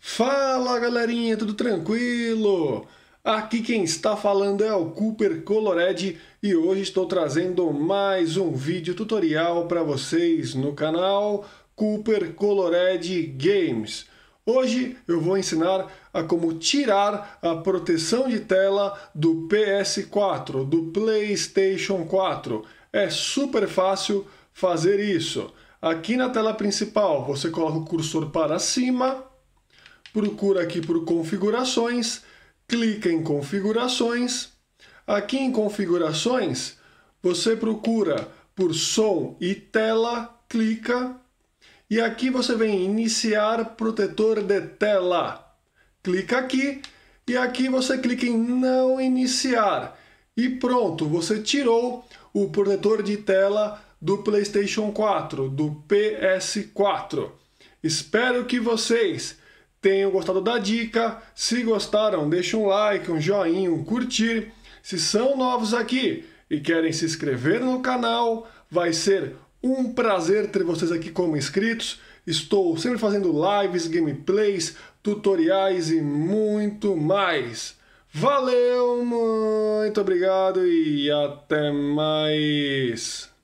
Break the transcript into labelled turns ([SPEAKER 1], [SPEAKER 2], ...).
[SPEAKER 1] Fala galerinha, tudo tranquilo? Aqui quem está falando é o Cooper Colored e hoje estou trazendo mais um vídeo tutorial para vocês no canal Cooper Colored Games. Hoje eu vou ensinar a como tirar a proteção de tela do PS4, do PlayStation 4. É super fácil fazer isso. Aqui na tela principal você coloca o cursor para cima procura aqui por configurações, clica em configurações. Aqui em configurações, você procura por som e tela, clica. E aqui você vem iniciar protetor de tela. Clica aqui e aqui você clica em não iniciar. E pronto, você tirou o protetor de tela do PlayStation 4, do PS4. Espero que vocês tenham gostado da dica. Se gostaram, deixe um like, um joinha, um curtir. Se são novos aqui e querem se inscrever no canal, vai ser um prazer ter vocês aqui como inscritos. Estou sempre fazendo lives, gameplays, tutoriais e muito mais. Valeu, muito obrigado e até mais.